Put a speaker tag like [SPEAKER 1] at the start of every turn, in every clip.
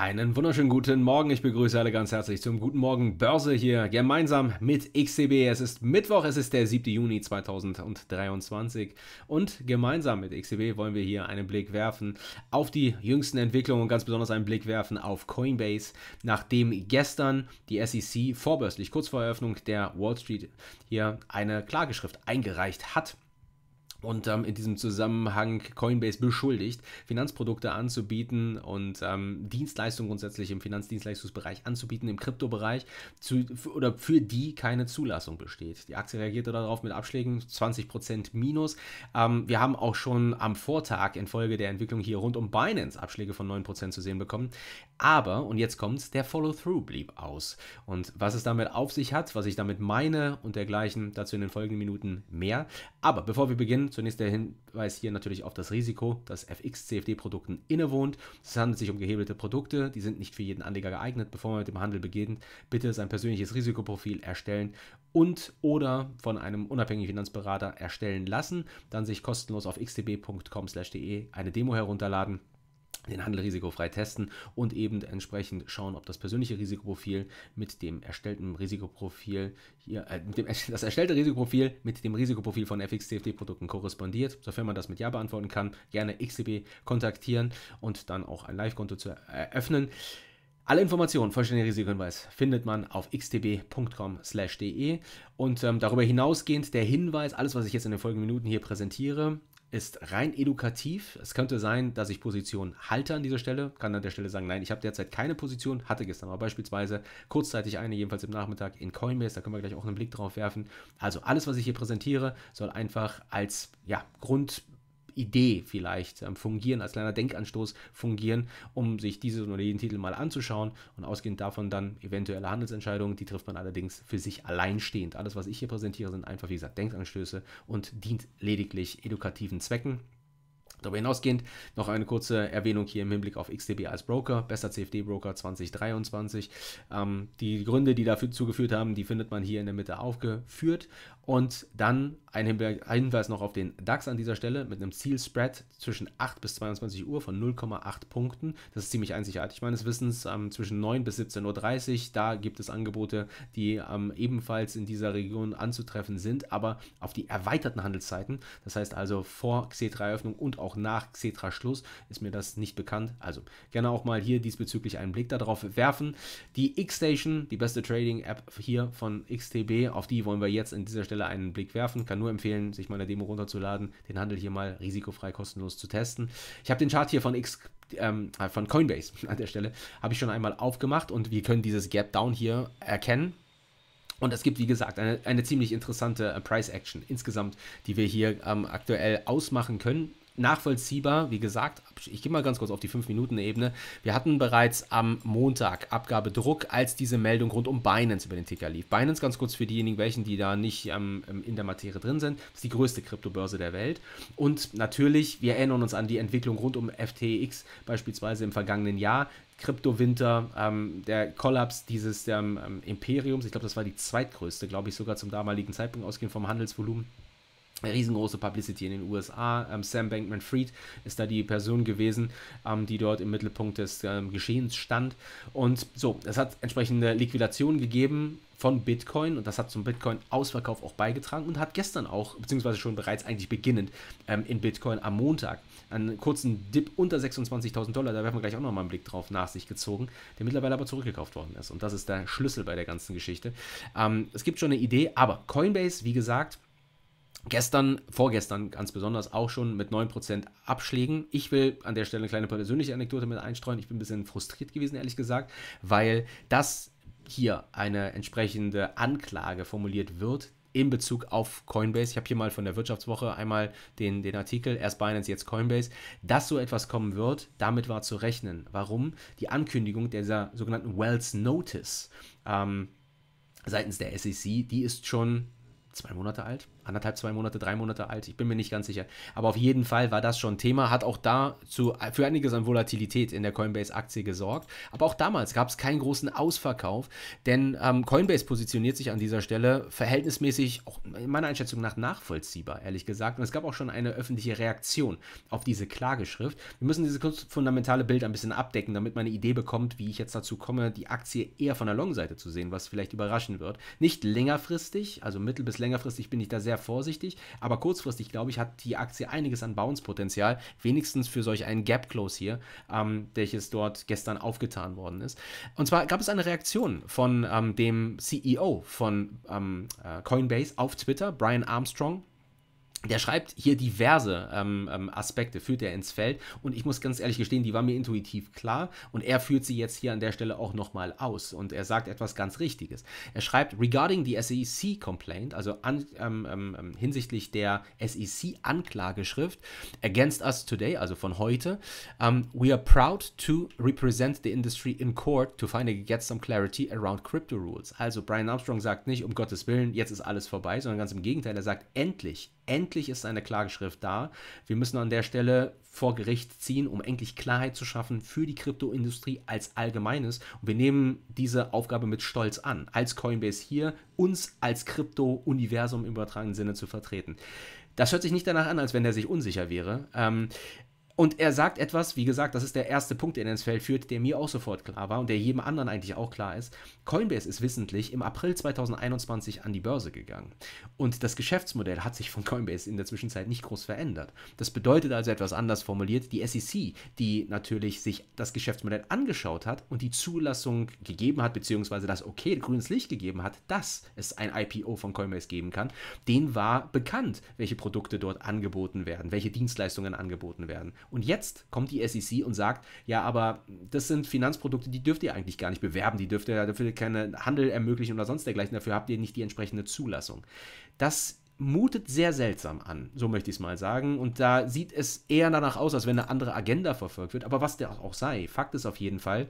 [SPEAKER 1] Einen wunderschönen guten Morgen. Ich begrüße alle ganz herzlich zum Guten Morgen Börse hier gemeinsam mit XCB. Es ist Mittwoch, es ist der 7. Juni 2023 und gemeinsam mit XCB wollen wir hier einen Blick werfen auf die jüngsten Entwicklungen und ganz besonders einen Blick werfen auf Coinbase, nachdem gestern die SEC vorbörslich kurz vor Eröffnung der Wall Street hier eine Klageschrift eingereicht hat und ähm, in diesem Zusammenhang Coinbase beschuldigt, Finanzprodukte anzubieten und ähm, Dienstleistungen grundsätzlich im Finanzdienstleistungsbereich anzubieten, im Kryptobereich, zu, oder für die keine Zulassung besteht. Die Aktie reagierte darauf mit Abschlägen 20% minus. Ähm, wir haben auch schon am Vortag infolge der Entwicklung hier rund um Binance Abschläge von 9% zu sehen bekommen. Aber, und jetzt kommt's, der Follow-through blieb aus. Und was es damit auf sich hat, was ich damit meine und dergleichen, dazu in den folgenden Minuten mehr. Aber bevor wir beginnen, Zunächst der Hinweis hier natürlich auf das Risiko, das FX-CFD-Produkten innewohnt. Es handelt sich um gehebelte Produkte, die sind nicht für jeden Anleger geeignet. Bevor man mit dem Handel beginnt, bitte sein persönliches Risikoprofil erstellen und oder von einem unabhängigen Finanzberater erstellen lassen. Dann sich kostenlos auf xtb.com/de eine Demo herunterladen den Handel risikofrei testen und eben entsprechend schauen, ob das persönliche Risikoprofil mit dem erstellten Risikoprofil hier, äh, dem, das erstellte Risikoprofil mit dem Risikoprofil von FX-CFD-Produkten korrespondiert. Sofern man das mit Ja beantworten kann, gerne XTB kontaktieren und dann auch ein Live-Konto zu eröffnen. Alle Informationen, vollständiger Risikohinweis, findet man auf xtb.com/de. Und ähm, darüber hinausgehend der Hinweis, alles, was ich jetzt in den folgenden Minuten hier präsentiere, ist rein edukativ. Es könnte sein, dass ich Position halte an dieser Stelle. Kann an der Stelle sagen, nein, ich habe derzeit keine Position, hatte gestern aber beispielsweise kurzzeitig eine, jedenfalls im Nachmittag in Coinbase. Da können wir gleich auch einen Blick drauf werfen. Also alles, was ich hier präsentiere, soll einfach als ja, Grund Idee vielleicht ähm, fungieren, als kleiner Denkanstoß fungieren, um sich diesen oder jeden Titel mal anzuschauen und ausgehend davon dann eventuelle Handelsentscheidungen, die trifft man allerdings für sich alleinstehend. Alles, was ich hier präsentiere, sind einfach, wie gesagt, Denkanstöße und dient lediglich edukativen Zwecken. Darüber hinausgehend noch eine kurze Erwähnung hier im Hinblick auf XTB als Broker, bester CFD-Broker 2023. Ähm, die Gründe, die dafür zugeführt haben, die findet man hier in der Mitte aufgeführt. Und dann ein Hinweis noch auf den DAX an dieser Stelle mit einem Zielspread zwischen 8 bis 22 Uhr von 0,8 Punkten. Das ist ziemlich einzigartig meines Wissens. Ähm, zwischen 9 bis 17.30 Uhr, da gibt es Angebote, die ähm, ebenfalls in dieser Region anzutreffen sind, aber auf die erweiterten Handelszeiten. Das heißt also vor Xetra-Eröffnung und auch nach Xetra-Schluss ist mir das nicht bekannt. Also gerne auch mal hier diesbezüglich einen Blick darauf werfen. Die X-Station, die beste Trading-App hier von XTB, auf die wollen wir jetzt in dieser Stelle Stelle einen Blick werfen. Kann nur empfehlen, sich mal eine Demo runterzuladen, den Handel hier mal risikofrei kostenlos zu testen. Ich habe den Chart hier von X ähm, äh, von Coinbase an der Stelle habe ich schon einmal aufgemacht und wir können dieses Gap Down hier erkennen. Und es gibt, wie gesagt, eine, eine ziemlich interessante äh, Price Action insgesamt, die wir hier ähm, aktuell ausmachen können nachvollziehbar, wie gesagt, ich gehe mal ganz kurz auf die 5-Minuten-Ebene. Wir hatten bereits am Montag Abgabedruck, als diese Meldung rund um Binance über den Ticker lief. Binance, ganz kurz für diejenigen, welchen, die da nicht ähm, ähm in der Materie drin sind, ist die größte Kryptobörse der Welt. Und natürlich, wir erinnern uns an die Entwicklung rund um FTX, beispielsweise im vergangenen Jahr. Kryptowinter, ähm, der Kollaps dieses ähm, ähm, Imperiums, ich glaube, das war die zweitgrößte, glaube ich, sogar zum damaligen Zeitpunkt ausgehend vom Handelsvolumen Riesengroße Publicity in den USA. Ähm, Sam Bankman Fried ist da die Person gewesen, ähm, die dort im Mittelpunkt des ähm, Geschehens stand. Und so, es hat entsprechende Liquidationen gegeben von Bitcoin und das hat zum Bitcoin-Ausverkauf auch beigetragen und hat gestern auch, beziehungsweise schon bereits eigentlich beginnend ähm, in Bitcoin am Montag einen kurzen Dip unter 26.000 Dollar, da werden wir gleich auch nochmal einen Blick drauf, nach sich gezogen, der mittlerweile aber zurückgekauft worden ist. Und das ist der Schlüssel bei der ganzen Geschichte. Ähm, es gibt schon eine Idee, aber Coinbase, wie gesagt, Gestern, vorgestern ganz besonders auch schon mit 9% Abschlägen. Ich will an der Stelle eine kleine persönliche Anekdote mit einstreuen. Ich bin ein bisschen frustriert gewesen, ehrlich gesagt, weil das hier eine entsprechende Anklage formuliert wird, in Bezug auf Coinbase. Ich habe hier mal von der Wirtschaftswoche einmal den, den Artikel, erst Binance, jetzt Coinbase, dass so etwas kommen wird, damit war zu rechnen. Warum? Die Ankündigung dieser sogenannten Wells Notice ähm, seitens der SEC, die ist schon zwei Monate alt, anderthalb, zwei Monate, drei Monate alt, ich bin mir nicht ganz sicher. Aber auf jeden Fall war das schon Thema, hat auch da zu, für einiges an Volatilität in der Coinbase-Aktie gesorgt. Aber auch damals gab es keinen großen Ausverkauf, denn ähm, Coinbase positioniert sich an dieser Stelle verhältnismäßig, auch meiner Einschätzung nach, nachvollziehbar, ehrlich gesagt. Und es gab auch schon eine öffentliche Reaktion auf diese Klageschrift. Wir müssen dieses fundamentale Bild ein bisschen abdecken, damit man eine Idee bekommt, wie ich jetzt dazu komme, die Aktie eher von der Long-Seite zu sehen, was vielleicht überraschen wird. Nicht längerfristig, also mittel- bis längerfristig bin ich da sehr vorsichtig, aber kurzfristig, glaube ich, hat die Aktie einiges an Bounce-Potenzial, wenigstens für solch einen Gap-Close hier, ähm, welches dort gestern aufgetan worden ist. Und zwar gab es eine Reaktion von ähm, dem CEO von ähm, äh, Coinbase auf Twitter, Brian Armstrong, der schreibt hier diverse ähm, ähm, Aspekte, führt er ins Feld. Und ich muss ganz ehrlich gestehen, die war mir intuitiv klar. Und er führt sie jetzt hier an der Stelle auch nochmal aus. Und er sagt etwas ganz Richtiges. Er schreibt, regarding the SEC complaint, also an, ähm, ähm, ähm hinsichtlich der SEC-Anklageschrift against us today, also von heute, ähm, we are proud to represent the industry in court to finally get some clarity around crypto rules. Also Brian Armstrong sagt nicht, um Gottes Willen, jetzt ist alles vorbei, sondern ganz im Gegenteil, er sagt endlich Endlich ist eine Klageschrift da. Wir müssen an der Stelle vor Gericht ziehen, um endlich Klarheit zu schaffen für die Kryptoindustrie als Allgemeines. Und wir nehmen diese Aufgabe mit Stolz an, als Coinbase hier uns als Krypto-Universum im übertragenen Sinne zu vertreten. Das hört sich nicht danach an, als wenn der sich unsicher wäre. Ähm, und er sagt etwas, wie gesagt, das ist der erste Punkt, der ins Feld führt, der mir auch sofort klar war und der jedem anderen eigentlich auch klar ist. Coinbase ist wissentlich im April 2021 an die Börse gegangen. Und das Geschäftsmodell hat sich von Coinbase in der Zwischenzeit nicht groß verändert. Das bedeutet also etwas anders formuliert, die SEC, die natürlich sich das Geschäftsmodell angeschaut hat und die Zulassung gegeben hat, beziehungsweise das okay grünes Licht gegeben hat, dass es ein IPO von Coinbase geben kann, den war bekannt, welche Produkte dort angeboten werden, welche Dienstleistungen angeboten werden. Und jetzt kommt die SEC und sagt, ja, aber das sind Finanzprodukte, die dürft ihr eigentlich gar nicht bewerben, die dürft ihr, dürft ihr keinen Handel ermöglichen oder sonst dergleichen, dafür habt ihr nicht die entsprechende Zulassung. Das mutet sehr seltsam an, so möchte ich es mal sagen. Und da sieht es eher danach aus, als wenn eine andere Agenda verfolgt wird. Aber was der auch sei, Fakt ist auf jeden Fall,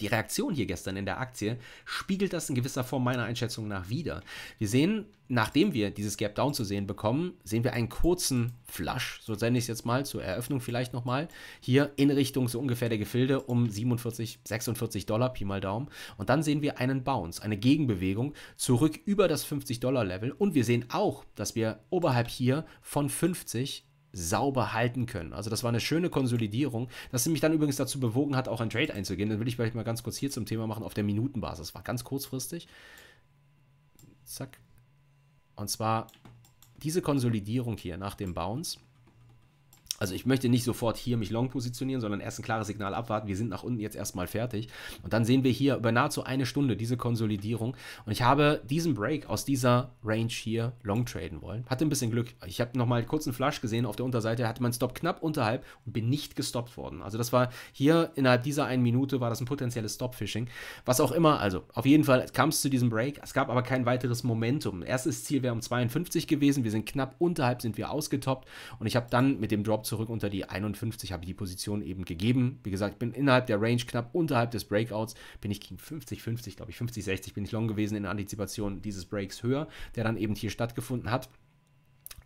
[SPEAKER 1] die Reaktion hier gestern in der Aktie spiegelt das in gewisser Form meiner Einschätzung nach wieder. Wir sehen, nachdem wir dieses Gap Down zu sehen bekommen, sehen wir einen kurzen Flush, so nenne ich es jetzt mal, zur Eröffnung vielleicht nochmal, hier in Richtung so ungefähr der Gefilde um 47, 46 Dollar, Pi mal Daumen. Und dann sehen wir einen Bounce, eine Gegenbewegung zurück über das 50 Dollar Level. Und wir sehen auch, dass wir oberhalb hier von 50 sauber halten können. Also das war eine schöne Konsolidierung, dass sie mich dann übrigens dazu bewogen hat, auch ein Trade einzugehen. Dann will ich vielleicht mal ganz kurz hier zum Thema machen, auf der Minutenbasis. War ganz kurzfristig. Zack. Und zwar diese Konsolidierung hier nach dem Bounce also ich möchte nicht sofort hier mich long positionieren, sondern erst ein klares Signal abwarten. Wir sind nach unten jetzt erstmal fertig. Und dann sehen wir hier über nahezu eine Stunde diese Konsolidierung. Und ich habe diesen Break aus dieser Range hier long traden wollen. Hatte ein bisschen Glück. Ich habe nochmal kurz einen Flash gesehen auf der Unterseite, hatte meinen Stop knapp unterhalb und bin nicht gestoppt worden. Also das war hier innerhalb dieser einen Minute war das ein potenzielles stop fishing Was auch immer, also auf jeden Fall kam es zu diesem Break. Es gab aber kein weiteres Momentum. Erstes Ziel wäre um 52 gewesen. Wir sind knapp unterhalb, sind wir ausgetoppt. Und ich habe dann mit dem Drop zu zurück unter die 51, habe die Position eben gegeben. Wie gesagt, bin innerhalb der Range knapp unterhalb des Breakouts, bin ich gegen 50, 50, glaube ich, 50, 60 bin ich long gewesen in Antizipation dieses Breaks höher, der dann eben hier stattgefunden hat.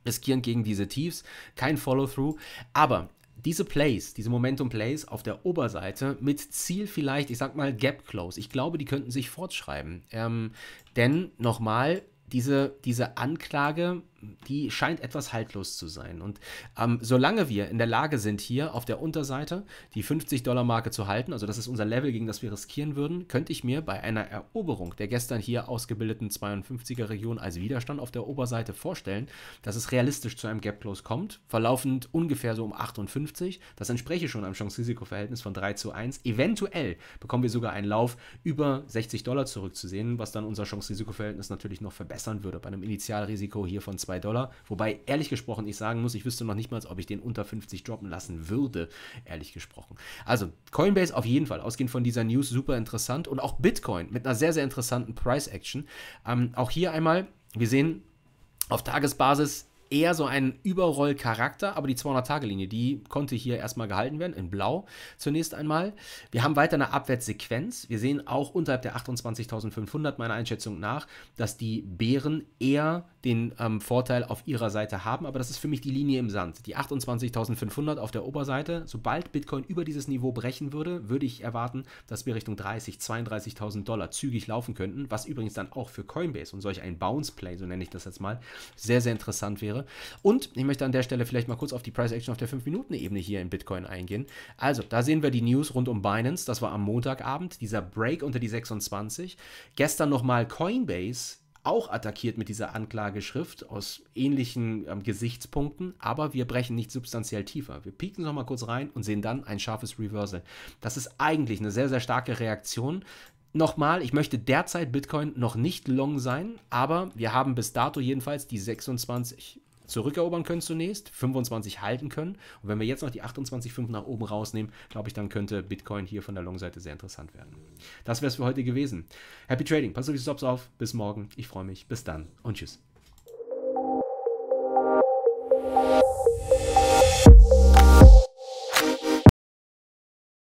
[SPEAKER 1] Riskierend gegen diese Tiefs, kein Follow-through, aber diese Plays, diese Momentum Plays auf der Oberseite mit Ziel vielleicht, ich sag mal Gap Close. Ich glaube, die könnten sich fortschreiben. Ähm, denn nochmal, diese, diese Anklage die scheint etwas haltlos zu sein. Und ähm, solange wir in der Lage sind, hier auf der Unterseite die 50-Dollar-Marke zu halten, also das ist unser Level, gegen das wir riskieren würden, könnte ich mir bei einer Eroberung der gestern hier ausgebildeten 52er-Region als Widerstand auf der Oberseite vorstellen, dass es realistisch zu einem Gap-Close kommt, verlaufend ungefähr so um 58. Das entspräche schon einem Chance-Risiko-Verhältnis von 3 zu 1. Eventuell bekommen wir sogar einen Lauf über 60 Dollar zurückzusehen, was dann unser Chance-Risiko-Verhältnis natürlich noch verbessern würde bei einem Initialrisiko hier von 2 2 Dollar. Wobei, ehrlich gesprochen, ich sagen muss, ich wüsste noch nicht mal, ob ich den unter 50 droppen lassen würde, ehrlich gesprochen. Also, Coinbase auf jeden Fall, ausgehend von dieser News, super interessant. Und auch Bitcoin mit einer sehr, sehr interessanten Price Action. Ähm, auch hier einmal, wir sehen, auf Tagesbasis eher so ein Überrollcharakter, aber die 200-Tage-Linie, die konnte hier erstmal gehalten werden, in blau zunächst einmal. Wir haben weiter eine Abwärtssequenz. Wir sehen auch unterhalb der 28.500 meiner Einschätzung nach, dass die Bären eher den ähm, Vorteil auf ihrer Seite haben, aber das ist für mich die Linie im Sand. Die 28.500 auf der Oberseite, sobald Bitcoin über dieses Niveau brechen würde, würde ich erwarten, dass wir Richtung 30, 32.000 Dollar zügig laufen könnten, was übrigens dann auch für Coinbase und solch ein Bounce Play, so nenne ich das jetzt mal, sehr, sehr interessant wäre wäre. Und ich möchte an der Stelle vielleicht mal kurz auf die Price Action auf der 5-Minuten-Ebene hier in Bitcoin eingehen. Also, da sehen wir die News rund um Binance. Das war am Montagabend, dieser Break unter die 26. Gestern nochmal Coinbase auch attackiert mit dieser Anklageschrift aus ähnlichen ähm, Gesichtspunkten, aber wir brechen nicht substanziell tiefer. Wir pieken nochmal kurz rein und sehen dann ein scharfes Reversal. Das ist eigentlich eine sehr, sehr starke Reaktion. Nochmal, ich möchte derzeit Bitcoin noch nicht long sein, aber wir haben bis dato jedenfalls die 26 zurückerobern können zunächst, 25 halten können. Und wenn wir jetzt noch die 28,5 nach oben rausnehmen, glaube ich, dann könnte Bitcoin hier von der Long-Seite sehr interessant werden. Das wäre es für heute gewesen. Happy Trading, passt auf die Stops auf, bis morgen. Ich freue mich, bis dann und tschüss.